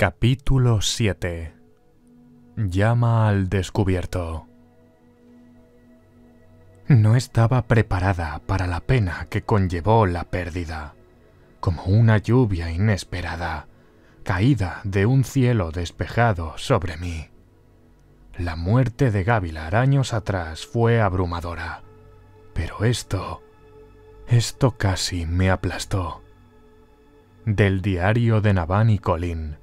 Capítulo 7 Llama al descubierto No estaba preparada para la pena que conllevó la pérdida, como una lluvia inesperada, caída de un cielo despejado sobre mí. La muerte de Gavilar años atrás fue abrumadora, pero esto, esto casi me aplastó. Del diario de Naván y Colín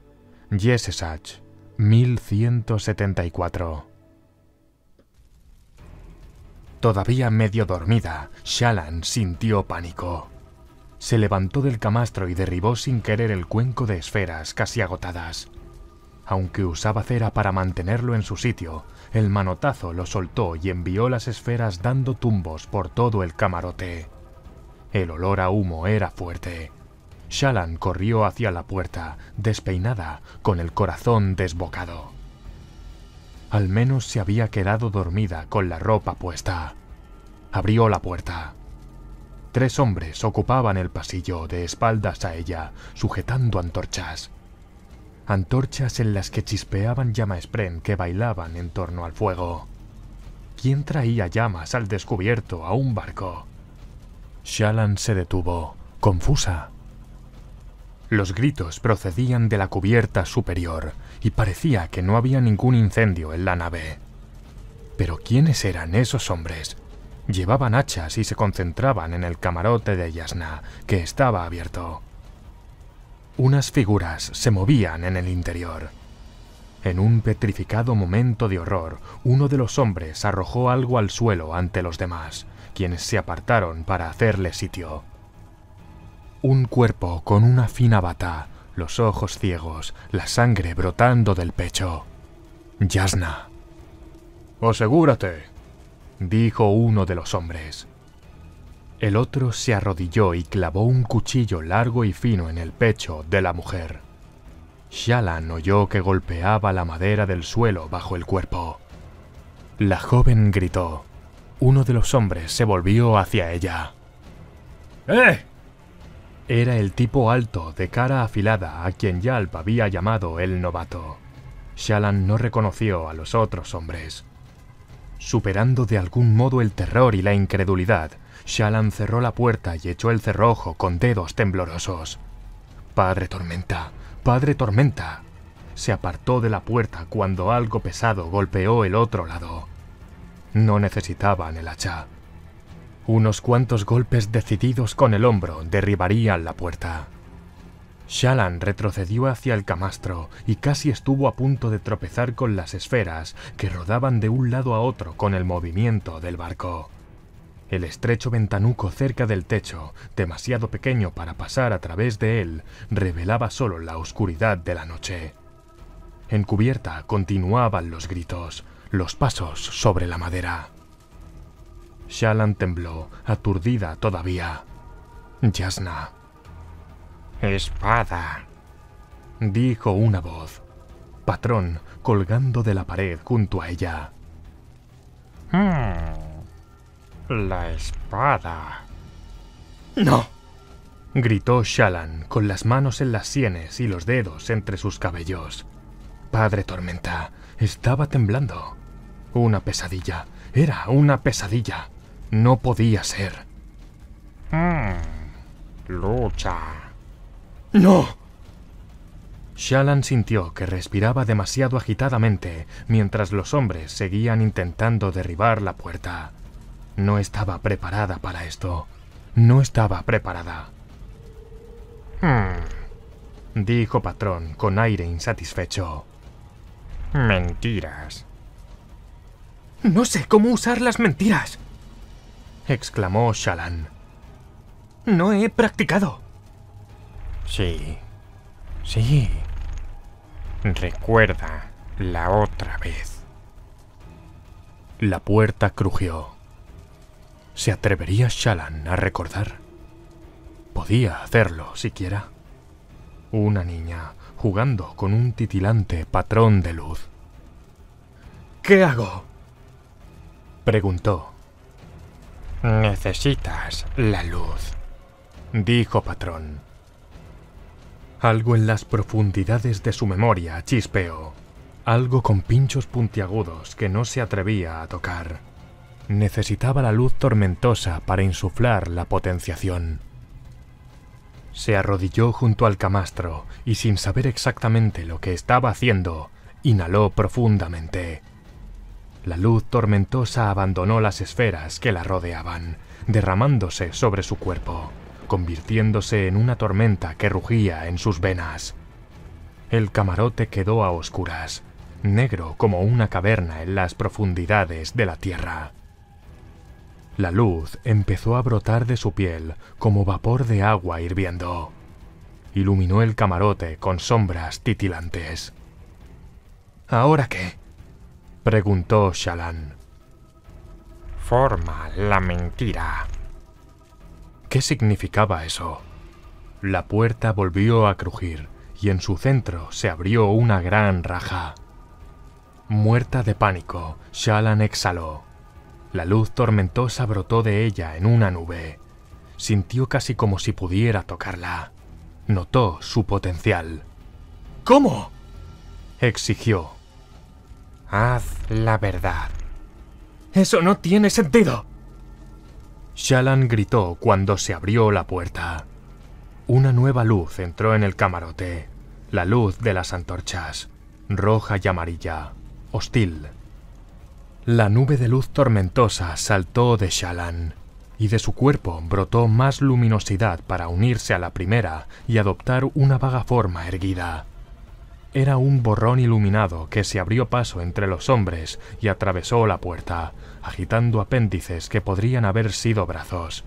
Yesesach, 1174. Todavía medio dormida, Shalan sintió pánico. Se levantó del camastro y derribó sin querer el cuenco de esferas casi agotadas. Aunque usaba cera para mantenerlo en su sitio, el manotazo lo soltó y envió las esferas dando tumbos por todo el camarote. El olor a humo era fuerte. Shalan corrió hacia la puerta, despeinada, con el corazón desbocado. Al menos se había quedado dormida con la ropa puesta. Abrió la puerta. Tres hombres ocupaban el pasillo de espaldas a ella, sujetando antorchas. Antorchas en las que chispeaban llama espren que bailaban en torno al fuego. ¿Quién traía llamas al descubierto a un barco? Shalan se detuvo, confusa. Los gritos procedían de la cubierta superior y parecía que no había ningún incendio en la nave. Pero ¿quiénes eran esos hombres? Llevaban hachas y se concentraban en el camarote de Yasna, que estaba abierto. Unas figuras se movían en el interior. En un petrificado momento de horror, uno de los hombres arrojó algo al suelo ante los demás, quienes se apartaron para hacerle sitio. Un cuerpo con una fina bata, los ojos ciegos, la sangre brotando del pecho. Yasna. Asegúrate, dijo uno de los hombres. El otro se arrodilló y clavó un cuchillo largo y fino en el pecho de la mujer. Shalan oyó que golpeaba la madera del suelo bajo el cuerpo. La joven gritó. Uno de los hombres se volvió hacia ella. ¡Eh! Era el tipo alto, de cara afilada, a quien Yalp había llamado el novato. Shalan no reconoció a los otros hombres. Superando de algún modo el terror y la incredulidad, Shalan cerró la puerta y echó el cerrojo con dedos temblorosos. Padre Tormenta, Padre Tormenta. Se apartó de la puerta cuando algo pesado golpeó el otro lado. No necesitaban el hacha. Unos cuantos golpes decididos con el hombro derribarían la puerta. Shalan retrocedió hacia el camastro y casi estuvo a punto de tropezar con las esferas que rodaban de un lado a otro con el movimiento del barco. El estrecho ventanuco cerca del techo, demasiado pequeño para pasar a través de él, revelaba solo la oscuridad de la noche. En cubierta continuaban los gritos, los pasos sobre la madera. Shalan tembló, aturdida todavía. Yasna. Espada. Dijo una voz. Patrón colgando de la pared junto a ella. Hmm, la espada. No. Gritó Shalan con las manos en las sienes y los dedos entre sus cabellos. Padre Tormenta estaba temblando. Una pesadilla. Era una pesadilla. No podía ser. Hmm. lucha. ¡No! Shalan sintió que respiraba demasiado agitadamente mientras los hombres seguían intentando derribar la puerta. No estaba preparada para esto. No estaba preparada. Hmm. Dijo Patrón con aire insatisfecho. Mentiras. No sé cómo usar las mentiras exclamó Shalan. No he practicado. Sí. Sí. Recuerda la otra vez. La puerta crujió. ¿Se atrevería Shalan a recordar? ¿Podía hacerlo siquiera? Una niña jugando con un titilante patrón de luz. ¿Qué hago? preguntó Necesitas la luz, dijo Patrón. Algo en las profundidades de su memoria chispeó, algo con pinchos puntiagudos que no se atrevía a tocar. Necesitaba la luz tormentosa para insuflar la potenciación. Se arrodilló junto al camastro y sin saber exactamente lo que estaba haciendo, inhaló profundamente. La luz tormentosa abandonó las esferas que la rodeaban, derramándose sobre su cuerpo, convirtiéndose en una tormenta que rugía en sus venas. El camarote quedó a oscuras, negro como una caverna en las profundidades de la tierra. La luz empezó a brotar de su piel como vapor de agua hirviendo. Iluminó el camarote con sombras titilantes. ¿Ahora qué? preguntó Shalan. Forma la mentira. ¿Qué significaba eso? La puerta volvió a crujir y en su centro se abrió una gran raja. Muerta de pánico, Shalan exhaló. La luz tormentosa brotó de ella en una nube. Sintió casi como si pudiera tocarla. Notó su potencial. ¿Cómo? exigió. Haz la verdad. Eso no tiene sentido. Shalan gritó cuando se abrió la puerta. Una nueva luz entró en el camarote, la luz de las antorchas, roja y amarilla, hostil. La nube de luz tormentosa saltó de Shalan, y de su cuerpo brotó más luminosidad para unirse a la primera y adoptar una vaga forma erguida. Era un borrón iluminado que se abrió paso entre los hombres y atravesó la puerta, agitando apéndices que podrían haber sido brazos.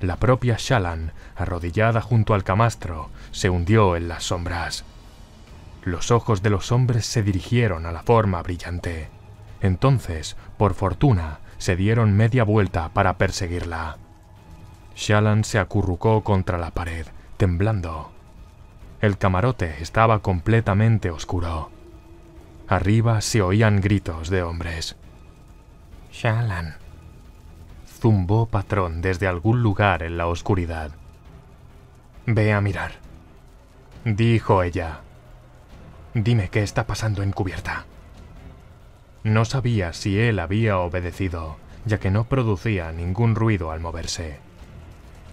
La propia Shalan, arrodillada junto al camastro, se hundió en las sombras. Los ojos de los hombres se dirigieron a la forma brillante. Entonces, por fortuna, se dieron media vuelta para perseguirla. Shalan se acurrucó contra la pared, temblando. El camarote estaba completamente oscuro. Arriba se oían gritos de hombres. Shalan. Zumbó patrón desde algún lugar en la oscuridad. Ve a mirar. Dijo ella. Dime qué está pasando en cubierta. No sabía si él había obedecido, ya que no producía ningún ruido al moverse.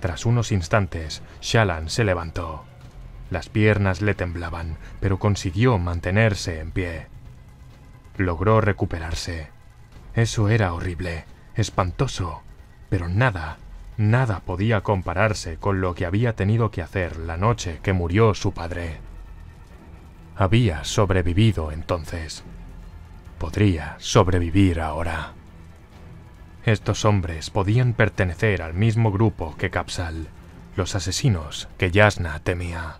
Tras unos instantes, Shalan se levantó. Las piernas le temblaban, pero consiguió mantenerse en pie. Logró recuperarse. Eso era horrible, espantoso, pero nada, nada podía compararse con lo que había tenido que hacer la noche que murió su padre. Había sobrevivido entonces. Podría sobrevivir ahora. Estos hombres podían pertenecer al mismo grupo que Capsal, los asesinos que Yasna temía.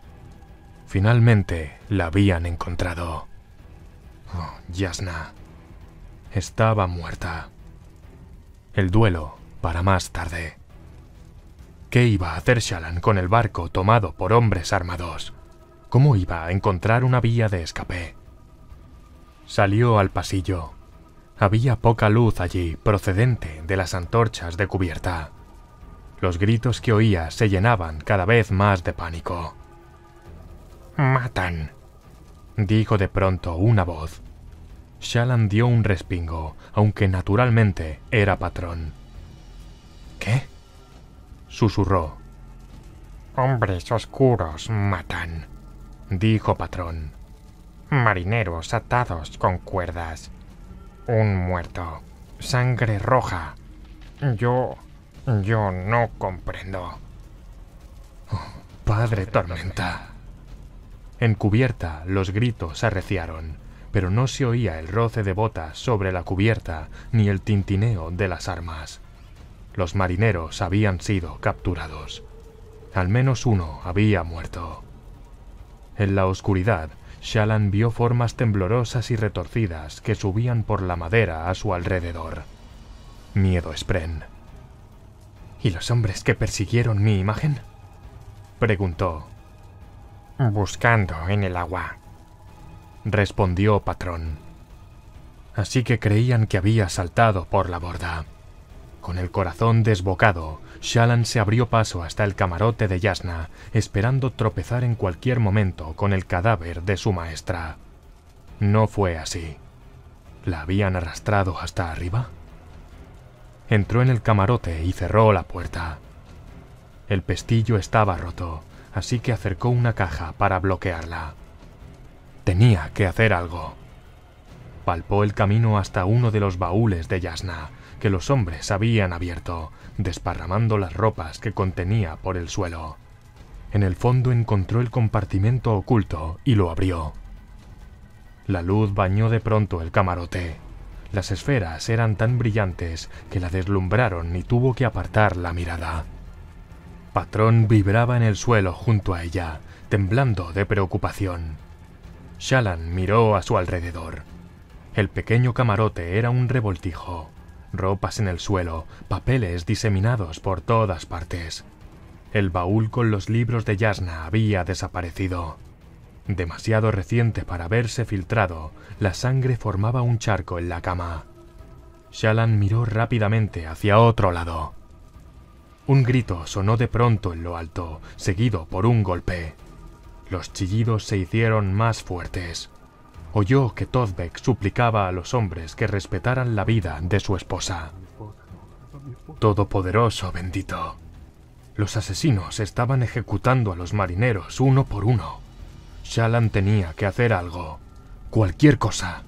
Finalmente la habían encontrado. Oh, Yasna estaba muerta. El duelo para más tarde. ¿Qué iba a hacer Shalan con el barco tomado por hombres armados? ¿Cómo iba a encontrar una vía de escape? Salió al pasillo. Había poca luz allí procedente de las antorchas de cubierta. Los gritos que oía se llenaban cada vez más de pánico. Matan. Dijo de pronto una voz. Shalan dio un respingo, aunque naturalmente era patrón. ¿Qué? Susurró. Hombres oscuros matan, dijo patrón. Marineros atados con cuerdas. Un muerto. Sangre roja. Yo... yo no comprendo. Oh, padre Tormenta. En cubierta los gritos arreciaron, pero no se oía el roce de botas sobre la cubierta ni el tintineo de las armas. Los marineros habían sido capturados. Al menos uno había muerto. En la oscuridad, Shalan vio formas temblorosas y retorcidas que subían por la madera a su alrededor. Miedo Spren. ¿Y los hombres que persiguieron mi imagen? preguntó Buscando en el agua, respondió Patrón. Así que creían que había saltado por la borda. Con el corazón desbocado, Shalan se abrió paso hasta el camarote de Yasna, esperando tropezar en cualquier momento con el cadáver de su maestra. No fue así. ¿La habían arrastrado hasta arriba? Entró en el camarote y cerró la puerta. El pestillo estaba roto, así que acercó una caja para bloquearla. Tenía que hacer algo. Palpó el camino hasta uno de los baúles de Yasna, que los hombres habían abierto, desparramando las ropas que contenía por el suelo. En el fondo encontró el compartimento oculto y lo abrió. La luz bañó de pronto el camarote. Las esferas eran tan brillantes que la deslumbraron y tuvo que apartar la mirada. Patrón vibraba en el suelo junto a ella, temblando de preocupación. Shalan miró a su alrededor. El pequeño camarote era un revoltijo. Ropas en el suelo, papeles diseminados por todas partes. El baúl con los libros de Yasna había desaparecido. Demasiado reciente para haberse filtrado, la sangre formaba un charco en la cama. Shalan miró rápidamente hacia otro lado. Un grito sonó de pronto en lo alto, seguido por un golpe. Los chillidos se hicieron más fuertes. Oyó que Todbeck suplicaba a los hombres que respetaran la vida de su esposa. Todopoderoso bendito. Los asesinos estaban ejecutando a los marineros uno por uno. Shalan tenía que hacer algo. Cualquier cosa.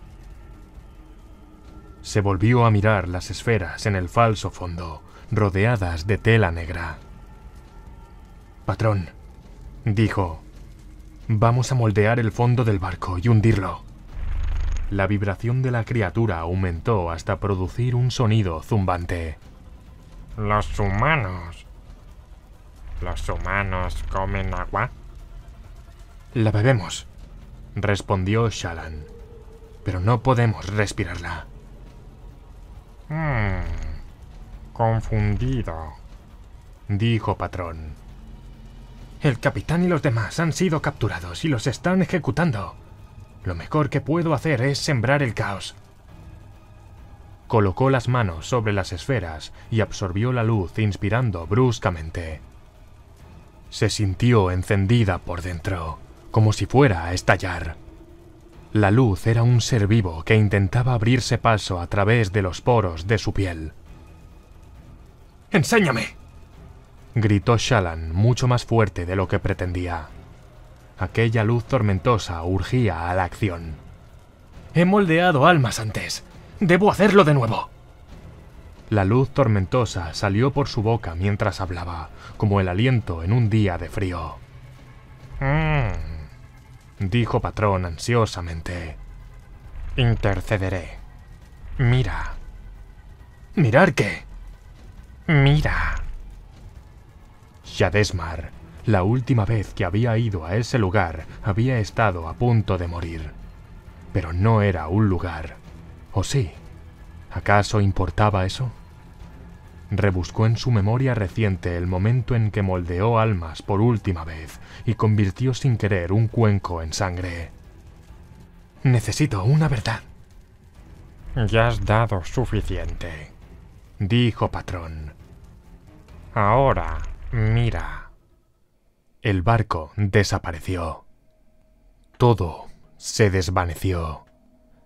Se volvió a mirar las esferas en el falso fondo rodeadas de tela negra. Patrón, dijo, vamos a moldear el fondo del barco y hundirlo. La vibración de la criatura aumentó hasta producir un sonido zumbante. Los humanos. ¿Los humanos comen agua? La bebemos, respondió Shalan. Pero no podemos respirarla. Hmm. Confundido, dijo Patrón. El capitán y los demás han sido capturados y los están ejecutando. Lo mejor que puedo hacer es sembrar el caos. Colocó las manos sobre las esferas y absorbió la luz inspirando bruscamente. Se sintió encendida por dentro, como si fuera a estallar. La luz era un ser vivo que intentaba abrirse paso a través de los poros de su piel. ¡Enséñame! gritó Shalan mucho más fuerte de lo que pretendía. Aquella luz tormentosa urgía a la acción. He moldeado almas antes. Debo hacerlo de nuevo. La luz tormentosa salió por su boca mientras hablaba, como el aliento en un día de frío. Mm. dijo Patrón ansiosamente. Intercederé. Mira. ¿Mirar qué? Mira. Yadesmar, la última vez que había ido a ese lugar, había estado a punto de morir. Pero no era un lugar. ¿O sí? ¿Acaso importaba eso? Rebuscó en su memoria reciente el momento en que moldeó almas por última vez y convirtió sin querer un cuenco en sangre. Necesito una verdad. Ya has dado suficiente, dijo Patrón, Ahora, mira. El barco desapareció. Todo se desvaneció.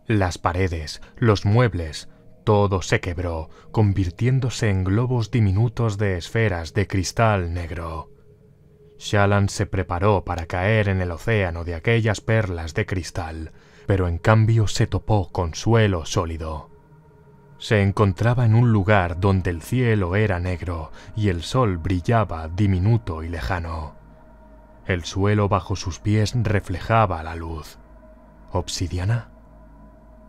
Las paredes, los muebles, todo se quebró, convirtiéndose en globos diminutos de esferas de cristal negro. Shalan se preparó para caer en el océano de aquellas perlas de cristal, pero en cambio se topó con suelo sólido. Se encontraba en un lugar donde el cielo era negro y el sol brillaba diminuto y lejano. El suelo bajo sus pies reflejaba la luz. ¿Obsidiana?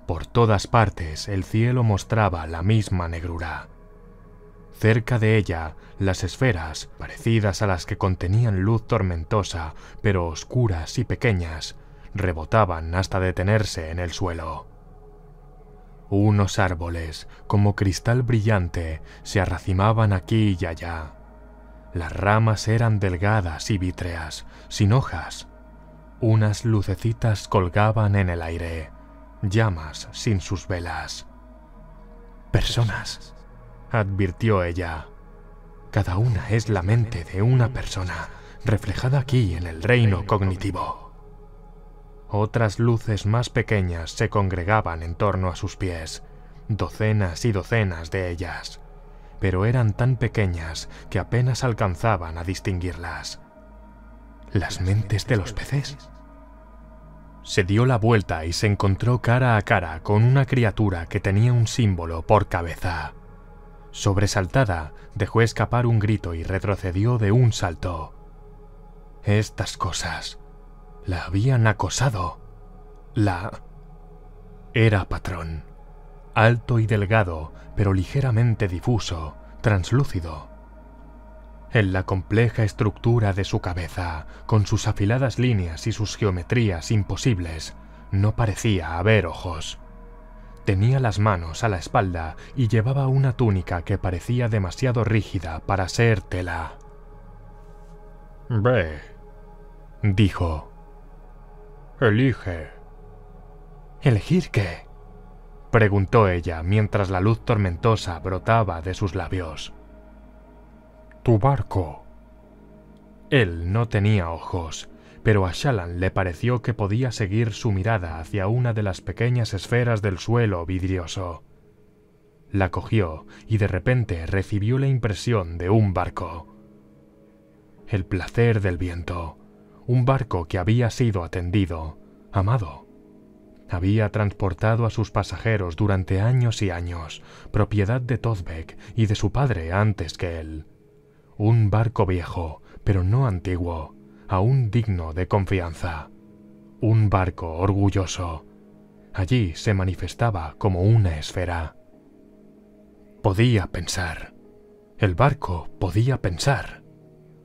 Por todas partes el cielo mostraba la misma negrura. Cerca de ella, las esferas, parecidas a las que contenían luz tormentosa, pero oscuras y pequeñas, rebotaban hasta detenerse en el suelo. Unos árboles, como cristal brillante, se arracimaban aquí y allá. Las ramas eran delgadas y vítreas, sin hojas. Unas lucecitas colgaban en el aire, llamas sin sus velas. Personas, advirtió ella. Cada una es la mente de una persona, reflejada aquí en el reino cognitivo. Otras luces más pequeñas se congregaban en torno a sus pies, docenas y docenas de ellas, pero eran tan pequeñas que apenas alcanzaban a distinguirlas. ¿Las mentes de los peces? Se dio la vuelta y se encontró cara a cara con una criatura que tenía un símbolo por cabeza. Sobresaltada, dejó escapar un grito y retrocedió de un salto. Estas cosas la habían acosado. La... Era patrón. Alto y delgado, pero ligeramente difuso, translúcido. En la compleja estructura de su cabeza, con sus afiladas líneas y sus geometrías imposibles, no parecía haber ojos. Tenía las manos a la espalda y llevaba una túnica que parecía demasiado rígida para ser tela. Ve, dijo. Elige. ¿Elegir qué? preguntó ella mientras la luz tormentosa brotaba de sus labios. Tu barco. Él no tenía ojos, pero a Shalan le pareció que podía seguir su mirada hacia una de las pequeñas esferas del suelo vidrioso. La cogió y de repente recibió la impresión de un barco. El placer del viento, un barco que había sido atendido, amado. Había transportado a sus pasajeros durante años y años, propiedad de Todbeck y de su padre antes que él. Un barco viejo, pero no antiguo, aún digno de confianza. Un barco orgulloso. Allí se manifestaba como una esfera. Podía pensar. El barco podía pensar.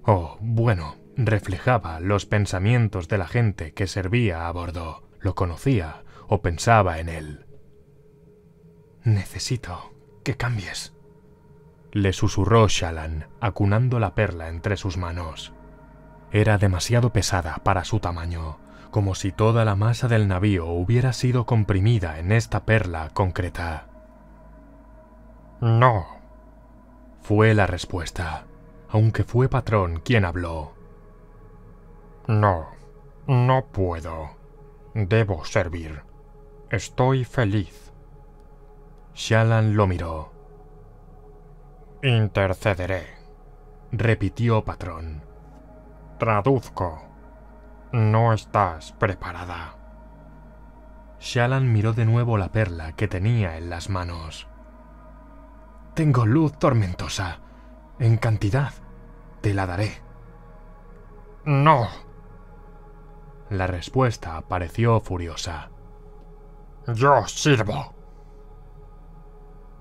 Oh, bueno, reflejaba los pensamientos de la gente que servía a bordo, lo conocía o pensaba en él. Necesito que cambies, le susurró Shalan, acunando la perla entre sus manos. Era demasiado pesada para su tamaño, como si toda la masa del navío hubiera sido comprimida en esta perla concreta. No, fue la respuesta, aunque fue Patrón quien habló. No, no puedo. Debo servir. Estoy feliz. Shalan lo miró. Intercederé, repitió Patrón. Traduzco. No estás preparada. Shalan miró de nuevo la perla que tenía en las manos. Tengo luz tormentosa. En cantidad. Te la daré. No. La respuesta pareció furiosa. Yo sirvo.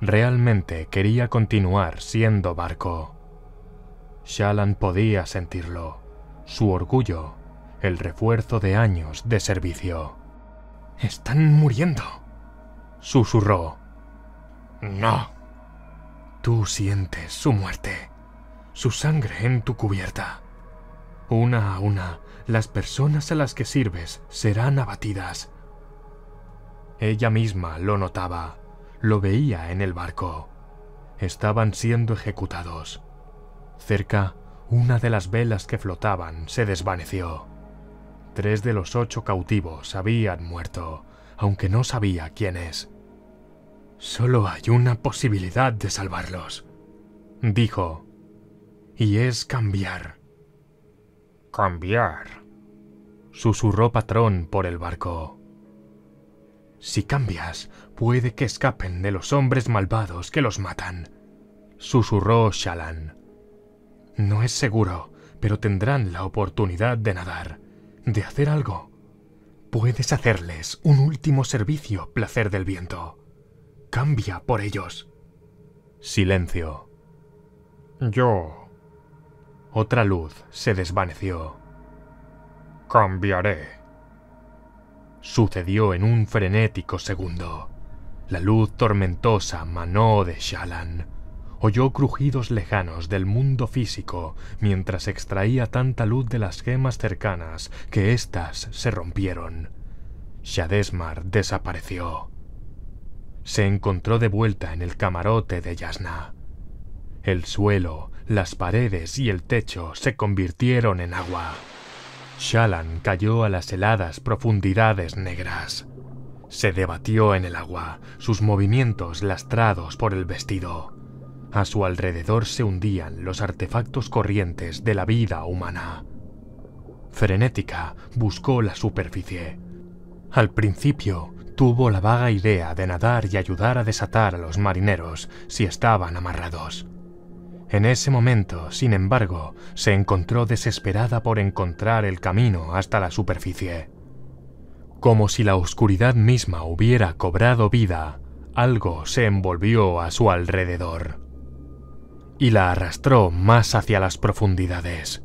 Realmente quería continuar siendo barco. Shalan podía sentirlo, su orgullo, el refuerzo de años de servicio. Están muriendo, susurró. No. Tú sientes su muerte, su sangre en tu cubierta. Una a una, las personas a las que sirves serán abatidas. Ella misma lo notaba, lo veía en el barco. Estaban siendo ejecutados. Cerca, una de las velas que flotaban se desvaneció. Tres de los ocho cautivos habían muerto, aunque no sabía quiénes. Solo hay una posibilidad de salvarlos, dijo, y es cambiar. Cambiar, susurró Patrón por el barco. Si cambias, puede que escapen de los hombres malvados que los matan, susurró Shalan. No es seguro, pero tendrán la oportunidad de nadar, de hacer algo. Puedes hacerles un último servicio, placer del viento. Cambia por ellos. Silencio. Yo otra luz se desvaneció. Cambiaré. Sucedió en un frenético segundo. La luz tormentosa manó de Shalan. Oyó crujidos lejanos del mundo físico mientras extraía tanta luz de las gemas cercanas que éstas se rompieron. Shadesmar desapareció. Se encontró de vuelta en el camarote de Yasna. El suelo, las paredes y el techo se convirtieron en agua. Shalan cayó a las heladas profundidades negras. Se debatió en el agua, sus movimientos lastrados por el vestido. A su alrededor se hundían los artefactos corrientes de la vida humana. Frenética, buscó la superficie. Al principio, tuvo la vaga idea de nadar y ayudar a desatar a los marineros si estaban amarrados. En ese momento, sin embargo, se encontró desesperada por encontrar el camino hasta la superficie. Como si la oscuridad misma hubiera cobrado vida, algo se envolvió a su alrededor y la arrastró más hacia las profundidades.